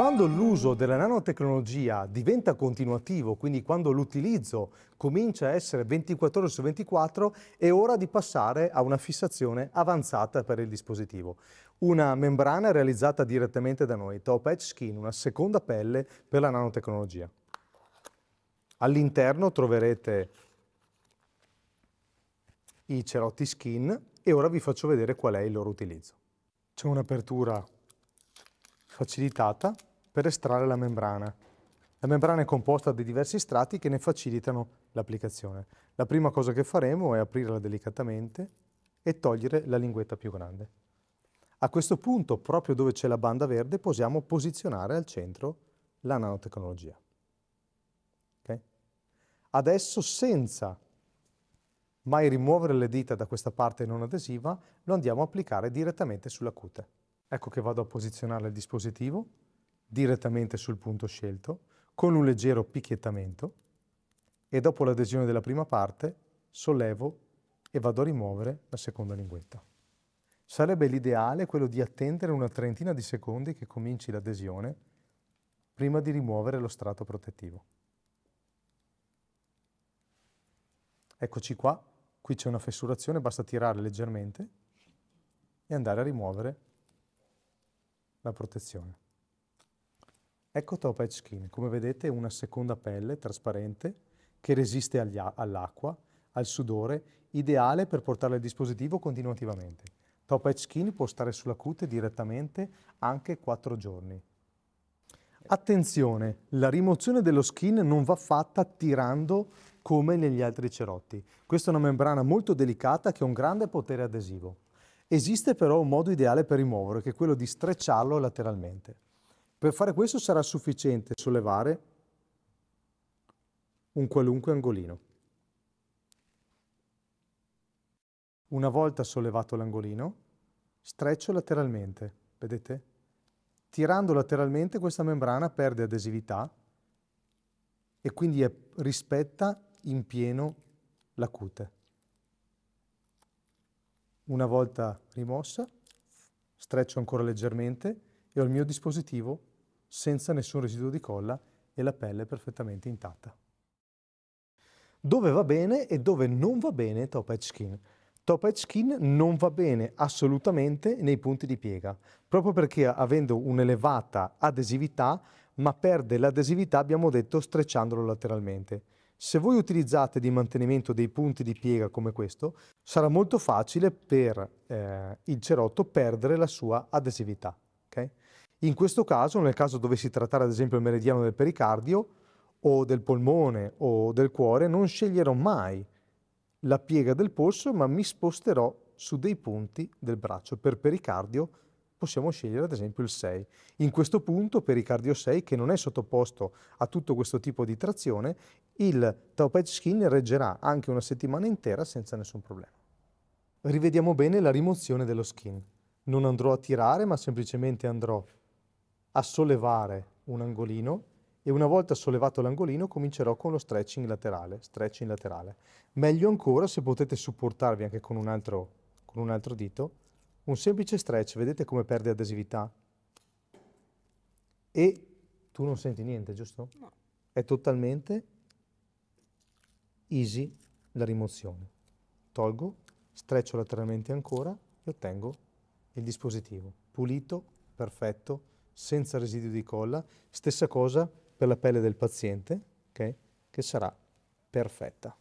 Quando l'uso della nanotecnologia diventa continuativo, quindi quando l'utilizzo comincia a essere 24 ore su 24, è ora di passare a una fissazione avanzata per il dispositivo. Una membrana realizzata direttamente da noi, Top Edge Skin, una seconda pelle per la nanotecnologia. All'interno troverete i cerotti skin e ora vi faccio vedere qual è il loro utilizzo. C'è un'apertura facilitata per estrarre la membrana. La membrana è composta di diversi strati che ne facilitano l'applicazione. La prima cosa che faremo è aprirla delicatamente e togliere la linguetta più grande. A questo punto, proprio dove c'è la banda verde, possiamo posizionare al centro la nanotecnologia. Okay? Adesso, senza mai rimuovere le dita da questa parte non adesiva, lo andiamo a applicare direttamente sulla cute. Ecco che vado a posizionare il dispositivo direttamente sul punto scelto, con un leggero picchiettamento e dopo l'adesione della prima parte sollevo e vado a rimuovere la seconda linguetta. Sarebbe l'ideale quello di attendere una trentina di secondi che cominci l'adesione prima di rimuovere lo strato protettivo. Eccoci qua, qui c'è una fessurazione, basta tirare leggermente e andare a rimuovere la protezione. Ecco Top Edge Skin, come vedete è una seconda pelle trasparente che resiste all'acqua, al sudore, ideale per portare il dispositivo continuativamente. Top Edge Skin può stare sulla cute direttamente anche 4 giorni. Attenzione, la rimozione dello skin non va fatta tirando come negli altri cerotti. Questa è una membrana molto delicata che ha un grande potere adesivo. Esiste però un modo ideale per rimuovere, che è quello di strecciarlo lateralmente. Per fare questo sarà sufficiente sollevare un qualunque angolino. Una volta sollevato l'angolino, streccio lateralmente, vedete? Tirando lateralmente questa membrana perde adesività e quindi è, rispetta in pieno la cute. Una volta rimossa, streccio ancora leggermente e ho il mio dispositivo senza nessun residuo di colla e la pelle perfettamente intatta. Dove va bene e dove non va bene top edge skin? Top Edge Skin non va bene assolutamente nei punti di piega, proprio perché avendo un'elevata adesività, ma perde l'adesività, abbiamo detto, strecciandolo lateralmente. Se voi utilizzate di mantenimento dei punti di piega come questo, sarà molto facile per eh, il cerotto perdere la sua adesività. Okay? In questo caso, nel caso dovessi trattare ad esempio il meridiano del pericardio o del polmone o del cuore, non sceglierò mai la piega del polso, ma mi sposterò su dei punti del braccio. Per pericardio possiamo scegliere ad esempio il 6. In questo punto, pericardio 6, che non è sottoposto a tutto questo tipo di trazione, il taupage skin reggerà anche una settimana intera senza nessun problema. Rivediamo bene la rimozione dello skin. Non andrò a tirare, ma semplicemente andrò a sollevare un angolino e una volta sollevato l'angolino comincerò con lo stretching laterale, stretching laterale. Meglio ancora se potete supportarvi anche con un altro, con un altro dito, un semplice stretch, vedete come perde adesività? E tu non senti niente, giusto? No. È totalmente easy la rimozione. Tolgo, streccio lateralmente ancora e ottengo il dispositivo pulito, perfetto, senza residuo di colla, stessa cosa per la pelle del paziente, okay? che sarà perfetta.